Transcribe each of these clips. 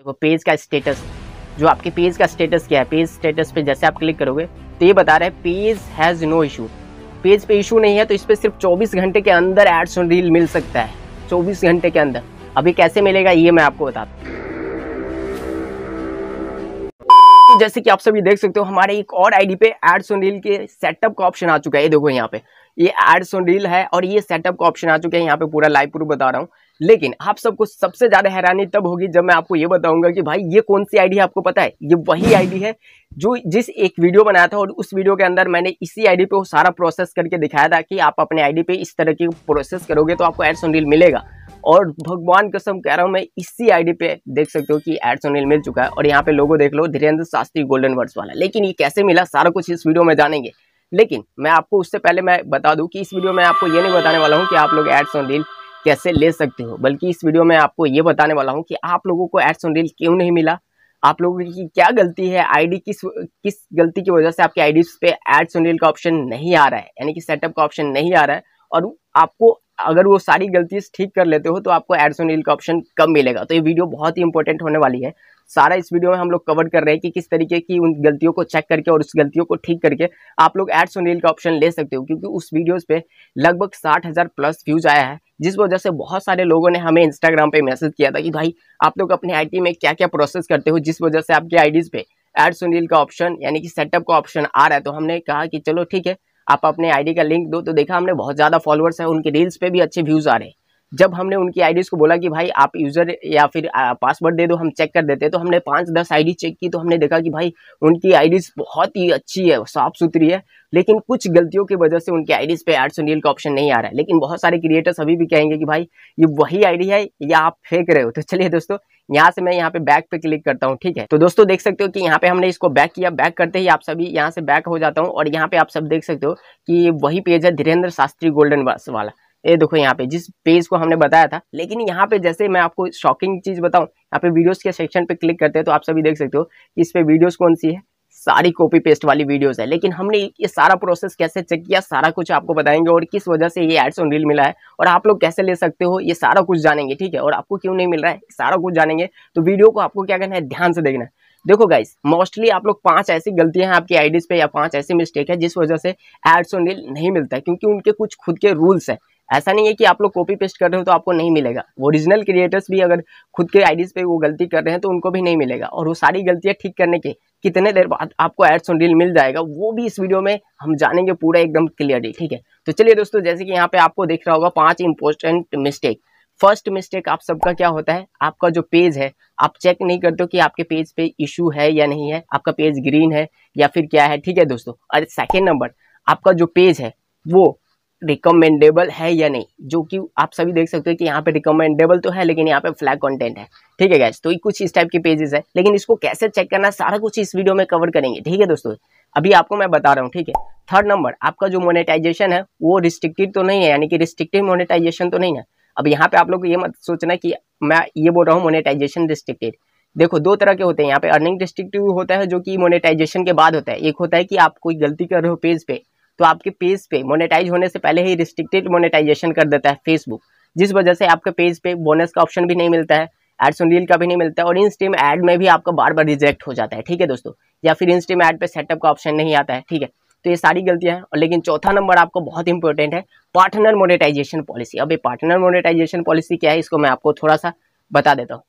देखो पेज का स्टेटस जो आपके पेज का स्टेटस क्या है पेज स्टेटस पे जैसे आप क्लिक करोगे तो ये बता रहे हैं page has no issue page पे इशू नहीं है तो इस पर सिर्फ 24 घंटे के अंदर एड्स और रील मिल सकता है 24 घंटे के अंदर अभी कैसे मिलेगा ये मैं आपको बताता तो हूँ जैसे कि आप सभी देख सकते हो हमारे एक और आईडी पे एड्स ऑन रील के सेटअप का ऑप्शन आ चुका है ये देखो यहाँ पे ये एड्स ऑन रील है और ये सेटअप का ऑप्शन आ चुका है यहाँ पे पूरा लाइव प्रूफ बता रहा हूँ लेकिन आप सबको सबसे ज़्यादा हैरानी तब होगी जब मैं आपको ये बताऊंगा कि भाई ये कौन सी आईडी है आपको पता है ये वही आईडी है जो जिस एक वीडियो बनाया था और उस वीडियो के अंदर मैंने इसी आईडी पे वो सारा प्रोसेस करके दिखाया था कि आप अपने आईडी पे इस तरह की प्रोसेस करोगे तो आपको एड्स ऑन रील मिलेगा और भगवान कसम कह रहा हूँ मैं इसी आईडी पे देख सकते हो कि एड्स ऑन रील मिल चुका है और यहाँ पे लोगो देख लो धीरेन्द्र शास्त्री गोल्डन वर्ड्स वाला लेकिन ये कैसे मिला सारा कुछ इस वीडियो में जानेंगे लेकिन मैं आपको उससे पहले मैं बता दूँ कि इस वीडियो में आपको ये नहीं बताने वाला हूँ कि आप लोग एड्स ऑन रील कैसे ले सकते हो बल्कि इस वीडियो में आपको ये बताने वाला हूँ कि आप लोगों को एड्स ऑन रील क्यों नहीं मिला आप लोगों की क्या गलती है आईडी किस किस गलती की वजह से आपकी आईडी पे एड्स ऑन रील का ऑप्शन नहीं आ रहा है यानी कि सेटअप का ऑप्शन नहीं आ रहा है और आपको अगर वो सारी गलती ठीक कर लेते हो तो आपको एड्स ऑन रील का ऑप्शन कम मिलेगा तो ये वीडियो बहुत ही इंपॉर्टेंट होने वाली है सारा इस वीडियो में हम लोग कवर कर रहे हैं कि किस तरीके की उन गलतियों को चेक करके और उस गलतियों को ठीक करके आप लोग एड्स ऑन रील का ऑप्शन ले सकते हो क्योंकि उस वीडियोज़ पे लगभग साठ हज़ार प्लस व्यूज़ आया है जिस वजह से बहुत सारे लोगों ने हमें इंस्टाग्राम पे मैसेज किया था कि भाई आप लोग अपने आईटी में क्या क्या प्रोसेस करते हो जिस वजह से आपके आईडीज पे एड सुनील का ऑप्शन यानी कि सेटअप का ऑप्शन आ रहा है तो हमने कहा कि चलो ठीक है आप अपने आईडी का लिंक दो तो देखा हमने बहुत ज़्यादा फॉलोअर्स हैं उनके रील्स पे भी अच्छे व्यूज़ आ रहे हैं जब हमने उनकी आईडीज़ को बोला कि भाई आप यूज़र या फिर पासवर्ड दे दो हम चेक कर देते तो हमने पाँच दस आईडी चेक की तो हमने देखा कि भाई उनकी आईडीज़ बहुत ही अच्छी है साफ़ सुथरी है लेकिन कुछ गलतियों की वजह से उनकी आईडीज़ पे एड सुनील का ऑप्शन नहीं आ रहा है लेकिन बहुत सारे क्रिएटर्स अभी भी कहेंगे कि भाई ये वही आईडी है या आप फेंक रहे हो तो चलिए दोस्तों यहाँ से मैं यहाँ पे बैक पे क्लिक करता हूँ ठीक है तो दोस्तों देख सकते हो कि यहाँ पे हमने इसको बैक किया बैक करते ही आप सभी यहाँ से बैक हो जाता हूँ और यहाँ पे आप सब देख सकते हो कि वही पेज है धीरेन्द्र शास्त्री गोल्डन वाला ये देखो यहाँ पे जिस पेज को हमने बताया था लेकिन यहाँ पे जैसे मैं आपको शॉकिंग चीज बताऊँ यहाँ पे वीडियोस के सेक्शन पे क्लिक करते हैं तो आप सभी देख सकते हो कि इस पे वीडियोस कौन सी है सारी कॉपी पेस्ट वाली वीडियोस है लेकिन हमने ये सारा प्रोसेस कैसे चेक किया सारा कुछ आपको बताएंगे और किस वजह से ये एड्स ऑन रील मिला है और आप लोग कैसे ले सकते हो ये सारा कुछ जानेंगे ठीक है और आपको क्यों नहीं मिल रहा है सारा कुछ जानेंगे तो वीडियो को आपको क्या करना है ध्यान से देखना है देखो गाइस मोस्टली आप लोग पांच ऐसी गलतियां हैं आपकी आईडीज पे या पांच ऐसी मिस्टेक है जिस वजह से एड्स ऑन रील नहीं मिलता है क्योंकि उनके कुछ खुद के रूल्स हैं ऐसा नहीं है कि आप लोग कॉपी पेस्ट कर रहे हो तो आपको नहीं मिलेगा ओरिजिनल क्रिएटर्स भी अगर खुद के आईडीज़ पे वो गलती कर रहे हैं तो उनको भी नहीं मिलेगा और वो सारी गलतियाँ ठीक करने के कितने देर बाद आपको एड्स ऑन रील मिल जाएगा वो भी इस वीडियो में हम जानेंगे पूरा एकदम क्लियरली ठीक है तो चलिए दोस्तों जैसे कि यहाँ पे आपको देख रहा होगा पाँच इंपॉर्टेंट मिस्टेक फर्स्ट मिस्टेक आप सबका क्या होता है आपका जो पेज है आप चेक नहीं करते हो कि आपके पेज पे इशू है या नहीं है आपका पेज ग्रीन है या फिर क्या है ठीक है दोस्तों और सेकेंड नंबर आपका जो पेज है वो रिकमेंडेबल है या नहीं जो कि आप सभी देख सकते हो कि यहाँ पे रिकमेंडेबल तो है लेकिन यहाँ पे फ्लैग कंटेंट है ठीक है गैस तो ये कुछ इस टाइप के पेजेस है लेकिन इसको कैसे चेक करना सारा कुछ इस वीडियो में कवर करेंगे ठीक है दोस्तों अभी आपको मैं बता रहा हूँ ठीक है थर्ड नंबर आपका जो मोनेटाइजेशन है वो रिस्ट्रिक्टेड तो नहीं है यानी कि रिस्ट्रिक्टेड मोनेटाइजेशन तो नहीं है अब यहाँ पे आप लोग ये मत सोचना कि मैं ये बोल रहा हूँ मोनेटाइजेशन रिस्ट्रिक्टेड देखो दो तरह के होते हैं यहाँ पे अर्निंग रिस्ट्रिक्टिव होता है जो कि मोनेटाइजेशन के बाद होता है एक होता है कि आप कोई गलती कर रहे हो पेज पे तो आपके पेज पे मोनेटाइज होने से पहले ही रिस्ट्रिक्टेड मोनेटाइजेशन कर देता है फेसबुक जिस वजह से आपके पेज पे बोनस का ऑप्शन भी नहीं मिलता है एड्स रील का भी नहीं मिलता है और इन स्टीम एड में भी आपका बार बार रिजेक्ट हो जाता है ठीक है दोस्तों या फिर इन स्टीम एड पे सेटअप का ऑप्शन नहीं आता है ठीक है तो ये सारी गलतियां हैं और लेकिन चौथा नंबर आपको बहुत इंपॉर्टेंट है पार्टनर मोनेटाइजेशन पॉलिसी अब ये पार्टनर मोनेटाइजेशन पॉलिसी क्या है इसको मैं आपको थोड़ा सा बता देता हूँ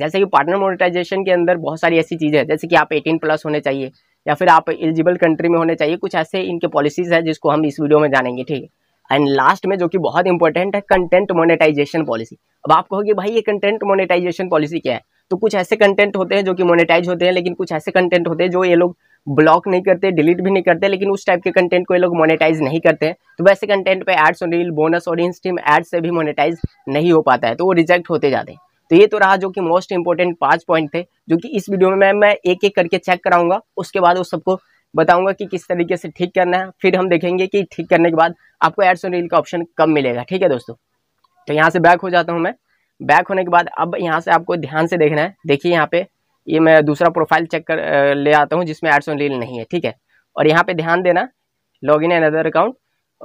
जैसे कि पार्टनर मोनेटाइजेशन के अंदर बहुत सारी ऐसी चीज़ें हैं जैसे कि आप एटीन प्लस होने चाहिए या फिर आप एलिजिबल कंट्री में होने चाहिए कुछ ऐसे इनके पॉलिसीज़ है जिसको हम इस वीडियो में जानेंगे ठीक है एंड लास्ट में जो कि बहुत इंपॉर्टेंट है कंटेंट मोनेटाइजेशन पॉलिसी अब आप कहोगे भाई ये कंटेंट मोनेटाइजेशन पॉलिसी क्या है तो कुछ ऐसे कंटेंट होते हैं जो कि मोनेटाइज होते हैं लेकिन कुछ ऐसे कंटेंट होते हैं जो ये लोग ब्लॉक नहीं करते डिलीट भी नहीं करते लेकिन उस टाइप के कंटेंट को ये लोग मोनेटाइज नहीं करते तो वैसे कंटेंट पे एड्स और रील बोनस और इंस्टीम एड्स से भी मोनेटाइज नहीं हो पाता है तो वो रिजेक्ट होते जाते हैं तो ये तो रहा जो कि मोस्ट इंपॉर्टेंट पांच पॉइंट थे जो कि इस वीडियो में मैं मैं एक एक करके चेक कराऊंगा उसके बाद वो सबको बताऊंगा कि किस तरीके से ठीक करना है फिर हम देखेंगे कि ठीक करने के बाद आपको एड्स ऑन रील का ऑप्शन कब मिलेगा ठीक है दोस्तों तो यहाँ से बैक हो जाता हूँ मैं बैक होने के बाद अब यहाँ से आपको ध्यान से देखना है देखिए यहाँ पे ये मैं दूसरा प्रोफाइल चेक कर ले आता हूँ जिसमें एड्स ऑन रील नहीं है ठीक है और यहाँ पे ध्यान देना log in another account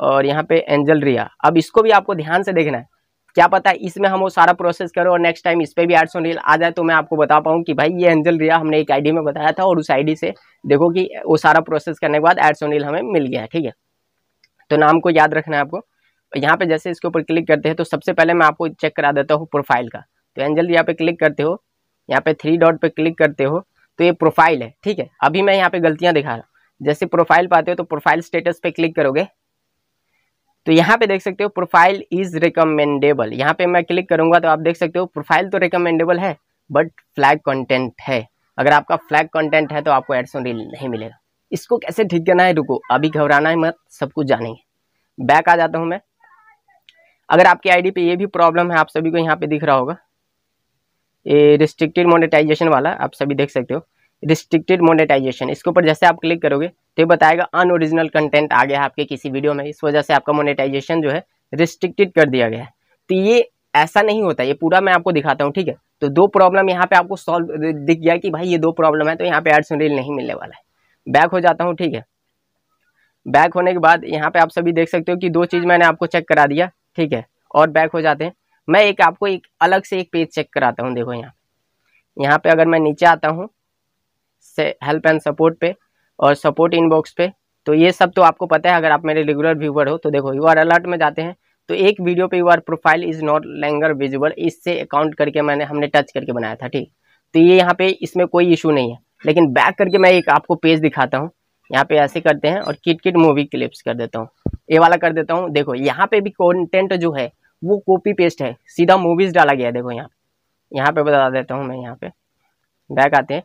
और यहाँ पे एंजल रिया अब इसको भी आपको ध्यान से देखना है क्या पता है इसमें हम वो सारा प्रोसेस करो और नेक्स्ट टाइम इस पर भी एड्स ऑन रील आ जाए तो मैं आपको बता पाऊँ कि भाई ये एंजल रिया हमने एक आईडी में बताया था और उस आईडी से देखो कि वो सारा प्रोसेस करने के बाद एड्स ऑन रील हमें मिल गया है ठीक है तो नाम को याद रखना है आपको यहाँ पे जैसे इसके ऊपर क्लिक करते हैं तो सबसे पहले मैं आपको चेक करा देता हूँ प्रोफाइल का तो एंजल यहाँ पे क्लिक करते हो यहाँ पे थ्री डॉट पे क्लिक करते हो तो ये प्रोफाइल है ठीक है अभी मैं यहाँ पे गलतियाँ दिखा रहा हूँ जैसे प्रोफाइल पाते हो तो प्रोफाइल स्टेटस पे क्लिक करोगे तो यहाँ पे देख सकते हो प्रोफाइल इज रिकमेंडेबल यहाँ पे मैं क्लिक करूँगा तो आप देख सकते हो प्रोफाइल तो रिकमेंडेबल है बट फ्लैग कंटेंट है अगर आपका फ्लैग कंटेंट है तो आपको एड्स रील नहीं मिलेगा इसको कैसे ठीक करना है रुको अभी घबराना है मत सब कुछ जानेंगे बैक आ जाता हूँ मैं अगर आपकी आईडी पे ये भी प्रॉब्लम है आप सभी को यहाँ पे दिख रहा होगा ये रिस्ट्रिक्टेड मोनेटाइजेशन वाला आप सभी देख सकते हो रिस्ट्रिक्टेड मोनेटाइजेशन इसके ऊपर जैसे आप क्लिक करोगे तो ये बताएगा अनओरिजिनल कंटेंट आ गया है आपके किसी वीडियो में इस वजह से आपका मोनेटाइजेशन जो है रिस्ट्रिक्टेड कर दिया गया है तो ये ऐसा नहीं होता ये पूरा मैं आपको दिखाता हूँ ठीक है तो दो प्रॉब्लम यहाँ पे आपको सॉल्व दिख गया कि भाई ये दो प्रॉब्लम है तो यहाँ पे एड्स रील नहीं मिलने वाला है बैक हो जाता हूँ ठीक है बैक होने के बाद यहाँ पे आप सभी देख सकते हो कि दो चीज़ मैंने आपको चेक करा दिया ठीक है और बैक हो जाते हैं मैं एक आपको एक अलग से एक पेज चेक कराता हूँ देखो यहाँ यहाँ पे अगर मैं नीचे आता हूँ से हेल्प एंड सपोर्ट पे और सपोर्ट इनबॉक्स पे तो ये सब तो आपको पता है अगर आप मेरे रेगुलर व्यूवर हो तो देखो यू आर अलर्ट में जाते हैं तो एक वीडियो पे your profile is not longer visible इससे अकाउंट करके मैंने हमने टच करके बनाया था ठीक तो ये यहाँ पे इसमें कोई इशू नहीं है लेकिन बैक करके मैं एक आपको पेज दिखाता हूँ यहाँ पे ऐसे करते हैं और किट किट मूवी क्लिप्स कर देता हूँ ये वाला कर देता हूँ देखो यहाँ पे भी कॉन्टेंट जो है वो कॉपी पेस्ट है सीधा मूवीज़ डाला गया है देखो यहाँ यहाँ पे बता देता हूँ मैं यहाँ पे बैक आते हैं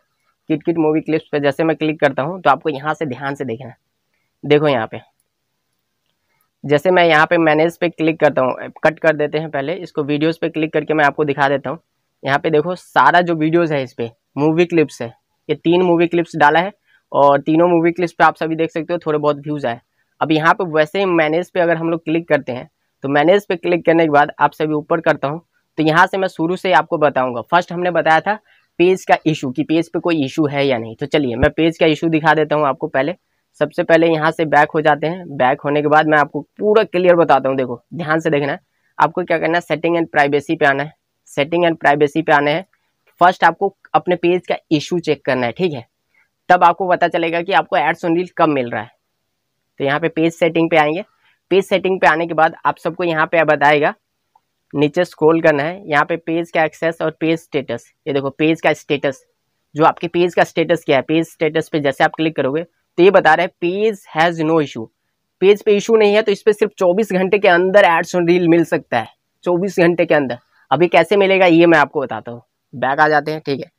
किट किट मूवी क्लिप्स पे जैसे मैं क्लिक करता हूँ तो आपको यहाँ से ध्यान से देखना देखो यहाँ पे जैसे मैं यहाँ पे मैनेज पे क्लिक करता हूँ कट कर देते हैं पहले इसको वीडियोस पे क्लिक करके मैं आपको दिखा देता हूँ यहाँ पे देखो सारा जो वीडियोस है इस पर मूवी क्लिप्स है ये तीन मूवी क्लिप्स डाला है और तीनों मूवी क्लिप्स पे आप सभी देख सकते हो थोड़े बहुत व्यूज़ आए अब यहाँ पर वैसे ही मैनेज पर अगर हम लोग क्लिक करते हैं तो मैनेज पर क्लिक करने के बाद आप सभी ऊपर करता हूँ तो यहाँ से मैं शुरू से आपको बताऊँगा फर्स्ट हमने बताया था पेज का इशू कि पेज पे कोई इशू है या नहीं तो चलिए मैं पेज का इशू दिखा देता हूँ आपको पहले सबसे पहले यहाँ से बैक हो जाते हैं बैक होने के बाद मैं आपको पूरा क्लियर बताता हूँ देखो ध्यान से देखना है आपको क्या करना है सेटिंग एंड प्राइवेसी पे आना है सेटिंग एंड प्राइवेसी पे आना है फर्स्ट आपको अपने पेज का इशू चेक करना है ठीक है तब आपको पता चलेगा कि आपको एड्स ऑन रील कब मिल रहा है तो यहाँ पे पेज सेटिंग पे आएंगे पेज सेटिंग पे आने के बाद आप सबको यहाँ पे बताएगा नीचे स्क्रोल करना है यहाँ पे पेज का एक्सेस और पेज स्टेटस ये देखो पेज का स्टेटस जो आपके पेज का स्टेटस क्या है पेज स्टेटस पे जैसे आप क्लिक करोगे तो ये बता रहा है page has no issue page पे इशू नहीं है तो इस पर सिर्फ चौबीस घंटे के अंदर एड्स ऑन रील मिल सकता है चौबीस घंटे के अंदर अभी कैसे मिलेगा ये मैं आपको बताता हूँ बैक आ जाते हैं ठीक है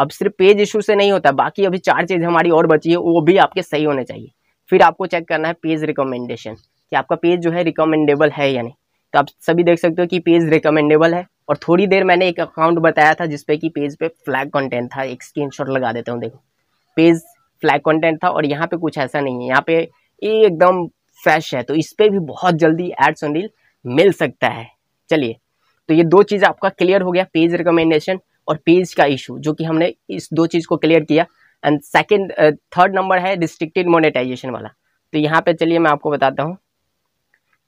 अब सिर्फ पेज इशू से नहीं होता बाकी अभी चार चीज़ हमारी और बची है वो भी आपके सही होने चाहिए फिर आपको चेक करना है पेज रिकमेंडेशन कि आपका पेज जो है रिकमेंडेबल है या नहीं तो आप सभी देख सकते हो कि पेज रिकमेंडेबल है और थोड़ी देर मैंने एक अकाउंट बताया था जिसपे कि पेज पे फ्लैग कंटेंट था एक स्क्रीन लगा देता हूँ देखो पेज फ्लैग कंटेंट था और यहाँ पे कुछ ऐसा नहीं है यहाँ पे एकदम फ्रेश है तो इस पर भी बहुत जल्दी एड्स ऑन रील मिल सकता है चलिए तो ये दो चीज़ आपका क्लियर हो गया पेज रिकमेंडेशन और पेज का इशू जो कि हमने इस दो चीज़ को क्लियर किया एंड सेकेंड थर्ड नंबर है रिस्ट्रिक्टेड मोनेटाइजेशन वाला तो यहाँ पे चलिए मैं आपको बताता हूँ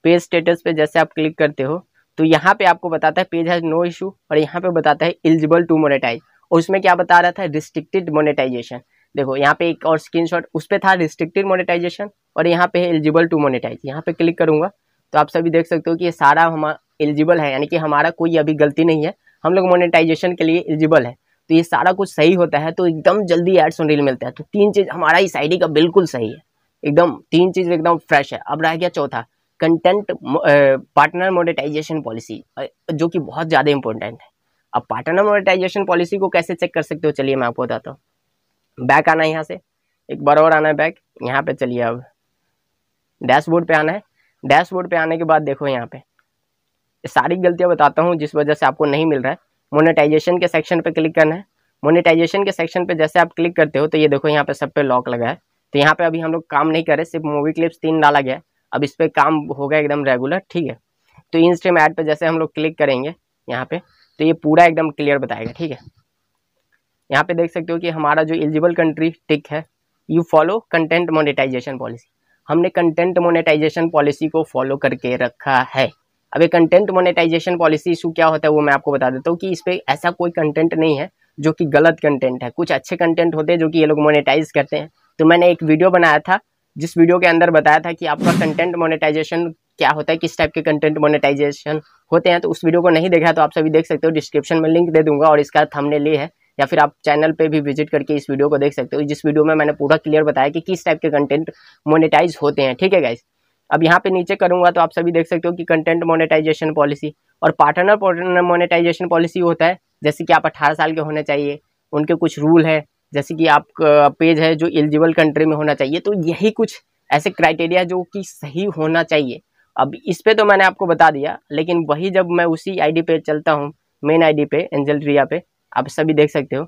पेज स्टेटस पे जैसे आप क्लिक करते हो तो यहाँ पे आपको बताता है पेज हैज़ नो इशू और यहाँ पे बताता है एलिजिबल टू मोनेटाइज और उसमें क्या बता रहा था रिस्ट्रिक्टेड मोनेटाइजेशन देखो यहाँ पे एक और शॉट उस पर था रिस्ट्रिक्टेड मोनेटाइजेशन और यहाँ पे है एलिजिबल टू मोनेटाइज यहाँ पे क्लिक करूंगा तो आप सभी देख सकते हो कि ये सारा हम एलिजिबल है यानी कि हमारा कोई अभी गलती नहीं है हम लोग मोनेटाइजेशन के लिए एलिजिबल है तो ये सारा कुछ सही होता है तो एकदम जल्दी एड्स ऑन रील मिलता है तो तीन चीज़ हमारा इस आईडी का बिल्कुल सही है एकदम तीन चीज़ एकदम फ्रेश है अब रह गया चौथा कंटेंट पार्टनर मोनेटाइजेशन पॉलिसी जो कि बहुत ज़्यादा इंपॉर्टेंट है अब पार्टनर मोनेटाइजेशन पॉलिसी को कैसे चेक कर सकते हो चलिए मैं आपको बताता हूँ बैक आना है यहाँ से एक बार और आना है बैक यहाँ पे चलिए अब डैशबोर्ड पे आना है डैशबोर्ड पे आने के बाद देखो यहाँ पे सारी गलतियाँ बताता हूँ जिस वजह से आपको नहीं मिल रहा है मोनेटाइजेशन के सेक्शन पे क्लिक करना है मोनेटाइजेशन के सेक्शन पे जैसे आप क्लिक करते हो तो ये देखो यहाँ पे सब पे लॉक लगा है तो यहाँ पे अभी हम लोग काम नहीं रहे सिर्फ मूवी क्लिप्स तीन डाला गया है अब इस पर काम होगा एकदम रेगुलर ठीक है तो इन स्ट्रीम ऐड पर जैसे हम लोग क्लिक करेंगे यहाँ पे तो ये पूरा एकदम क्लियर बताएगा ठीक है यहाँ पे देख सकते हो कि हमारा जो एलिजिबल कंट्री टिक है you follow content monetization policy हमने कंटेंट मोनेटाइजेशन पॉलिसी को फॉलो करके रखा है अब ये कंटेंट मोनेटाइजेशन पॉलिसी इशू क्या होता है वो मैं आपको बता देता हूँ कि इस पर ऐसा कोई कंटेंट नहीं है जो कि गलत कंटेंट है कुछ अच्छे कंटेंट होते हैं जो कि ये लोग मोनेटाइज करते हैं तो मैंने एक वीडियो बनाया था जिस वीडियो के अंदर बताया था कि आपका कंटेंट मोनेटाइजेशन क्या होता है किस टाइप के कंटेंट मोनेटाइजेशन होते हैं तो उस वीडियो को नहीं देखा तो आप सभी देख सकते हो डिस्क्रिप्शन में लिंक दे दूंगा और इसका थमने लिए है या फिर आप चैनल पे भी विजिट करके इस वीडियो को देख सकते हो जिस वीडियो में मैंने पूरा क्लियर बताया कि किस टाइप के कंटेंट मोनेटाइज होते हैं ठीक है गाइस अब यहाँ पे नीचे करूंगा तो आप सभी देख सकते हो कि कंटेंट मोनेटाइजेशन पॉलिसी और पार्टनर मोनेटाइजेशन पॉलिसी होता है जैसे कि आप अट्ठारह साल के होने चाहिए उनके कुछ रूल है जैसे कि आपका पेज है जो एलिजिबल कंट्री में होना चाहिए तो यही कुछ ऐसे क्राइटेरिया जो कि सही होना चाहिए अब इस पर तो मैंने आपको बता दिया लेकिन वही जब मैं उसी आईडी पे चलता हूँ मेन आईडी पे एंजल रिया पे आप सभी देख सकते हो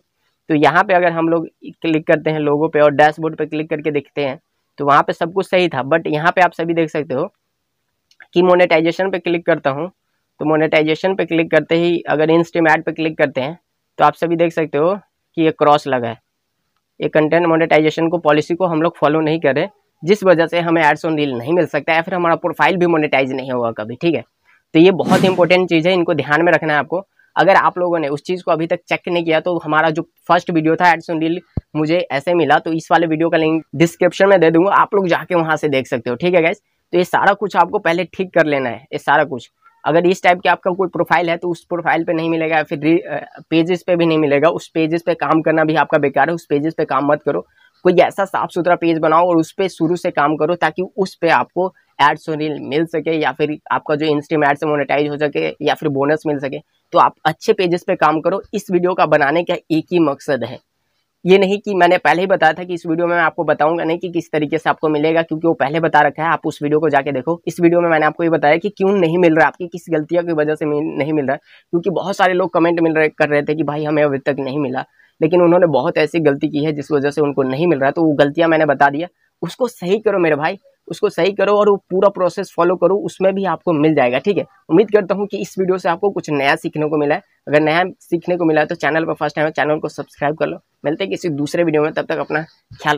तो यहाँ पे अगर हम लोग क्लिक करते हैं लोगों पे और डैशबोर्ड पे क्लिक करके देखते हैं तो वहाँ पे सब कुछ सही था बट यहाँ पे आप सभी देख सकते हो कि मोनेटाइजेशन पे क्लिक करता हूँ तो मोनेटाइजेशन पे क्लिक करते ही अगर इन ऐड पर क्लिक करते हैं तो आप सभी देख सकते हो कि ये क्रॉस लगा है ये कंटेंट मोनेटाइजेशन को पॉलिसी को हम लोग फॉलो नहीं करें जिस वजह से हमें एड्स ऑन रील नहीं मिल सकता या फिर हमारा प्रोफाइल भी मोनेटाइज नहीं होगा कभी ठीक है तो ये बहुत इंपॉर्टेंट चीज़ है इनको ध्यान में रखना है आपको अगर आप लोगों ने उस चीज़ को अभी तक चेक नहीं किया तो हमारा जो फर्स्ट वीडियो था एड्स ऑन रील मुझे ऐसे मिला तो इस वाले वीडियो का लिंक डिस्क्रिप्शन में दे दूंगा आप लोग जाके वहाँ से देख सकते हो ठीक है गैस तो ये सारा कुछ आपको पहले ठीक कर लेना है ये सारा कुछ अगर इस टाइप के आपका कोई प्रोफाइल है तो उस प्रोफाइल पे नहीं मिलेगा फिर पेजेस पे भी नहीं मिलेगा उस पेजेस पे काम करना भी आपका बेकार है उस पेजेस पे काम मत करो कोई ऐसा साफ सुथरा पेज बनाओ और उस पर शुरू से काम करो ताकि उस पर आपको एड्स और रील मिल सके या फिर आपका जो इंस्टीम एड्स है मोनिटाइज हो सके या फिर बोनस मिल सके तो आप अच्छे पेजेस पे काम करो इस वीडियो का बनाने का एक ही मकसद है ये नहीं कि मैंने पहले ही बताया था कि इस वीडियो में मैं आपको बताऊंगा नहीं कि किस तरीके से आपको मिलेगा क्योंकि वो पहले बता रखा है आप उस वीडियो को जाके देखो इस वीडियो में मैंने आपको ये बताया कि क्यों नहीं मिल रहा आपकी किस गलतियों की वजह से नहीं मिल रहा क्योंकि बहुत सारे लोग कमेंट मिल रहे कर रहे थे कि भाई हमें अभी तक नहीं मिला लेकिन उन्होंने बहुत ऐसी गलती की है जिस वजह से उनको नहीं मिल रहा तो वो गलतियाँ मैंने बता दिया उसको सही करो मेरे भाई उसको सही करो और वो पूरा प्रोसेस फॉलो करो उसमें भी आपको मिल जाएगा ठीक है उम्मीद करता हूँ कि इस वीडियो से आपको कुछ नया सीखने को मिला है अगर नया सीखने को मिला है तो चैनल पर फर्स्ट टाइम है चैनल को सब्सक्राइब कर लो मिलते हैं किसी दूसरे वीडियो में तब तक अपना ख्याल